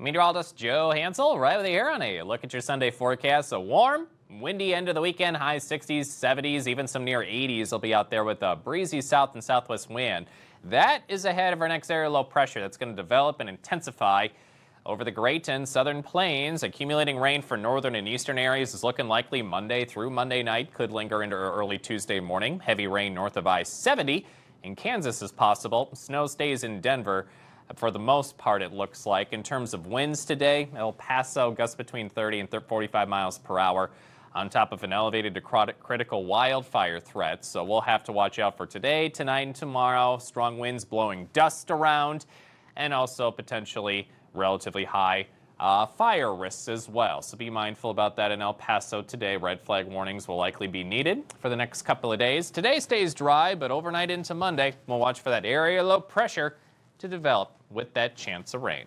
Meteorologist Joe Hansel, right with you here on a look at your Sunday forecast. A warm, windy end of the weekend, high 60s, 70s, even some near 80s will be out there with a breezy south and southwest wind. That is ahead of our next area of low pressure that's going to develop and intensify over the Great and Southern Plains. Accumulating rain for northern and eastern areas is looking likely Monday through Monday night, could linger into early Tuesday morning. Heavy rain north of I 70 in Kansas is possible. Snow stays in Denver for the most part, it looks like. In terms of winds today, El Paso gusts between 30 and 45 miles per hour on top of an elevated to critical wildfire threat. So we'll have to watch out for today, tonight, and tomorrow. Strong winds blowing dust around and also potentially relatively high uh, fire risks as well. So be mindful about that in El Paso today. Red flag warnings will likely be needed for the next couple of days. Today stays dry, but overnight into Monday, we'll watch for that area low pressure to develop with that chance of rain.